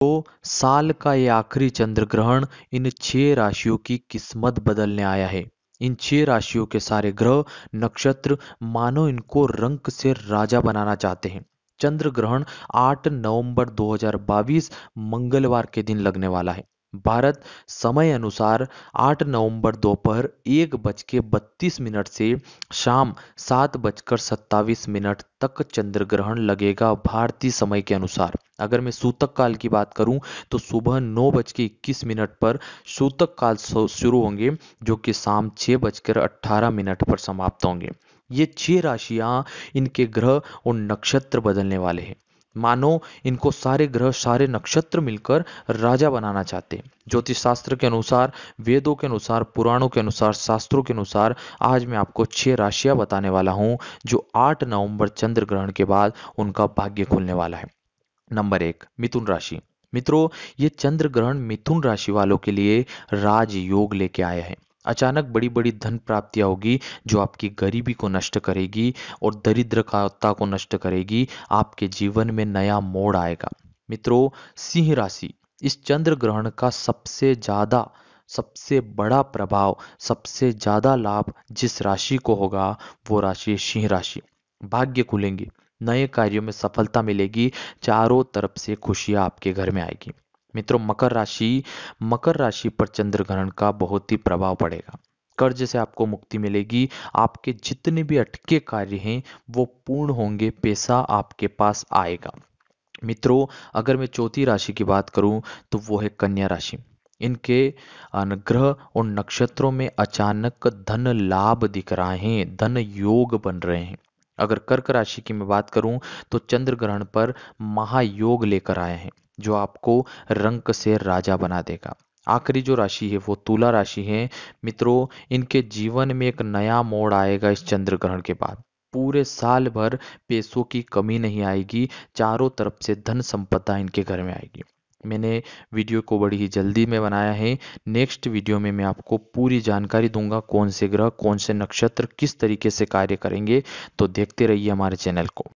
तो साल का ये आखिरी चंद्र ग्रहण इन छह राशियों की किस्मत बदलने आया है इन छह राशियों के सारे ग्रह नक्षत्र मानो इनको रंक से राजा बनाना चाहते हैं चंद्र ग्रहण 8 नवंबर 2022 मंगलवार के दिन लगने वाला है भारत समय अनुसार 8 नवंबर दोपहर एक बज के बत्तीस मिनट से शाम सात बजकर सत्ताईस मिनट तक चंद्र ग्रहण लगेगा भारतीय समय के अनुसार अगर मैं सूतक काल की बात करूं तो सुबह नौ बज के इक्कीस मिनट पर सूतक काल शुरू होंगे जो कि शाम छः बजकर अट्ठारह मिनट पर समाप्त होंगे ये छह राशियां इनके ग्रह और नक्षत्र बदलने वाले हैं मानो इनको सारे ग्रह सारे नक्षत्र मिलकर राजा बनाना चाहते ज्योतिष शास्त्र के अनुसार वेदों के अनुसार पुराणों के अनुसार शास्त्रों के अनुसार आज मैं आपको छह राशियां बताने वाला हूं जो 8 नवंबर चंद्र ग्रहण के बाद उनका भाग्य खुलने वाला है नंबर एक मिथुन राशि मित्रों ये चंद्र ग्रहण मिथुन राशि वालों के लिए राजयोग लेके आया है अचानक बड़ी बड़ी धन प्राप्तियाँ होगी जो आपकी गरीबी को नष्ट करेगी और दरिद्रता को नष्ट करेगी आपके जीवन में नया मोड़ आएगा मित्रों सिंह राशि इस चंद्र ग्रहण का सबसे ज़्यादा सबसे बड़ा प्रभाव सबसे ज़्यादा लाभ जिस राशि को होगा वो राशि सिंह राशि भाग्य खुलेंगे नए कार्यों में सफलता मिलेगी चारों तरफ से खुशियां आपके घर में आएगी मित्रों मकर राशि मकर राशि पर चंद्र ग्रहण का बहुत ही प्रभाव पड़ेगा कर्ज से आपको मुक्ति मिलेगी आपके जितने भी अटके कार्य हैं वो पूर्ण होंगे पैसा आपके पास आएगा मित्रों अगर मैं चौथी राशि की बात करूं तो वो है कन्या राशि इनके अनुग्रह और नक्षत्रों में अचानक धन लाभ दिख रहा है धन योग बन रहे हैं अगर कर्क राशि की मैं बात करूं तो चंद्र ग्रहण पर महायोग लेकर आए हैं जो आपको रंक से राजा बना देगा आखिरी जो राशि है वो तुला राशि है मित्रों इनके जीवन में एक नया मोड़ आएगा इस चंद्र ग्रहण के बाद पूरे साल भर पैसों की कमी नहीं आएगी चारों तरफ से धन संपदा इनके घर में आएगी मैंने वीडियो को बड़ी ही जल्दी में बनाया है नेक्स्ट वीडियो में मैं आपको पूरी जानकारी दूंगा कौन से ग्रह कौन से नक्षत्र किस तरीके से कार्य करेंगे तो देखते रहिए हमारे चैनल को